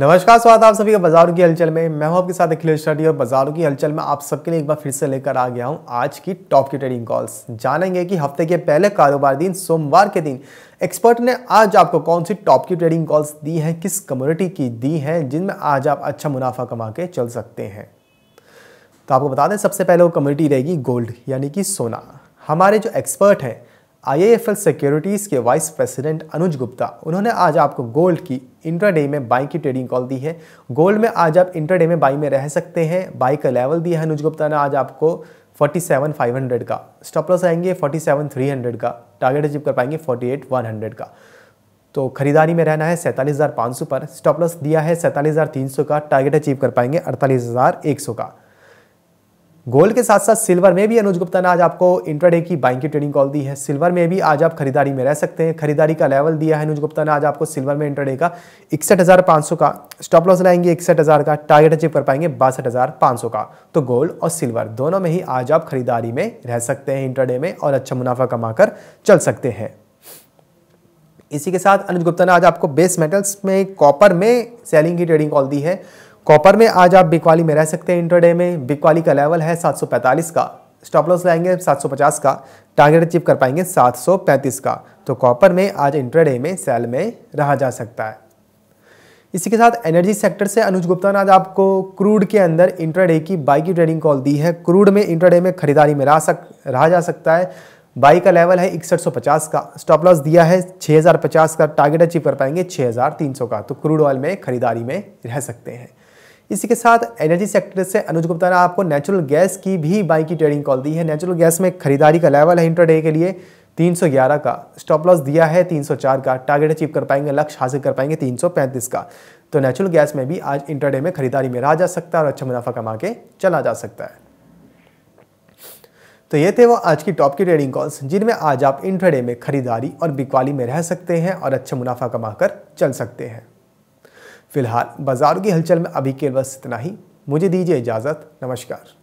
नमस्कार स्वागत आप सभी का बाजारों की हलचल में मैं हूं आपके साथ अखिलेश स्टडी और बाजारों की हलचल में आप सबके लिए एक बार फिर से लेकर आ गया हूं आज की टॉप की ट्रेडिंग कॉल्स जानेंगे कि हफ्ते के पहले कारोबार दिन सोमवार के दिन एक्सपर्ट ने आज आपको कौन सी टॉप की ट्रेडिंग कॉल्स दी हैं किस कम्युनिटी की दी हैं जिनमें आज आप अच्छा मुनाफा कमा के चल सकते हैं तो आपको बता दें सबसे पहले वो कम्युनिटी रहेगी गोल्ड यानी कि सोना हमारे जो एक्सपर्ट हैं आईआईएफएल सिक्योरिटीज़ के वाइस प्रेसिडेंट अनुज गुप्ता उन्होंने आज आपको गोल्ड की इंट्राडे में बाई की ट्रेडिंग कॉल दी है गोल्ड में आज आप इंट्राडे में बाई में रह सकते हैं बाई का लेवल दिया है अनुज गुप्ता ने आज आपको 47,500 का स्टॉप लॉस आएंगे 47,300 का टारगेट अचीव कर पाएंगे 48,100 का तो खरीदारी में रहना है सैंतालीस पर स्टॉप लॉस दिया है सैंतालीस का टारगेट अचीव कर पाएंगे अड़तालीस का गोल्ड के साथ साथ सिल्वर में भी अनुज गुप्ता ने आज आपको इंट्राडे की बाइंग की ट्रेडिंग कॉल दी है सिल्वर में भी आज आप खरीदारी में रह सकते हैं खरीदारी का लेवल दिया है अनुज गुप्ता ने आज आपको सिल्वर में इंट्राडे का इकसठ हज़ार पांच सौ का स्टॉप लॉस लाएंगे इकसठ हज़ार का टारगेट अचीव कर पाएंगे बासठ हज़ार पांच सौ का तो गोल्ड और सिल्वर दोनों में ही आज आप खरीदारी में रह सकते हैं इंट्राडे में और अच्छा मुनाफा कमाकर चल सकते हैं इसी के साथ अनुज गुप्ता ने आज आपको बेस मेटल्स में कॉपर में सेलिंग की ट्रेडिंग कॉल दी है कॉपर में आज आप बिकवाली में रह सकते हैं इंटरडे में बिकवाली का लेवल है 745 का स्टॉप लॉस लाएंगे 750 का टारगेट अचीव कर पाएंगे 735 का तो कॉपर में आज इंटरडे में सेल में रहा जा सकता है इसी के साथ एनर्जी सेक्टर से अनुज गुप्ता ने आज आपको क्रूड के अंदर इंटरडे की बाई की ट्रेडिंग कॉल दी है क्रूड में इंटरडे में खरीदारी में रह सक रहा जा सकता है बाई का लेवल है इकसठ का स्टॉप लॉस दिया है 6050 का टारगेट अचीव कर पाएंगे 6300 का तो क्रूड ऑयल में खरीदारी में रह सकते हैं इसी के साथ एनर्जी सेक्टर से अनुज गुप्ता ने आपको नेचुरल गैस की भी बाई की ट्रेडिंग कॉल दी है नेचुरल गैस में खरीदारी का लेवल है इंटरडे के लिए 311 का स्टॉप लॉस दिया है 304 का टारगेट अचीव कर पाएंगे लक्ष्य हासिल कर पाएंगे 335 का तो नेचुरल गैस में भी आज इंटरडे में खरीदारी में रहा जा सकता है और अच्छा मुनाफा कमा के चला जा सकता है तो ये थे वो आज की टॉप की ट्रेडिंग कॉल्स जिनमें आज आप इंटरडे में खरीदारी और बिकवाली में रह सकते हैं और अच्छा मुनाफा कमा चल सकते हैं फिलहाल बाजारों की हलचल में अभी केवल इतना ही मुझे दीजिए इजाज़त नमस्कार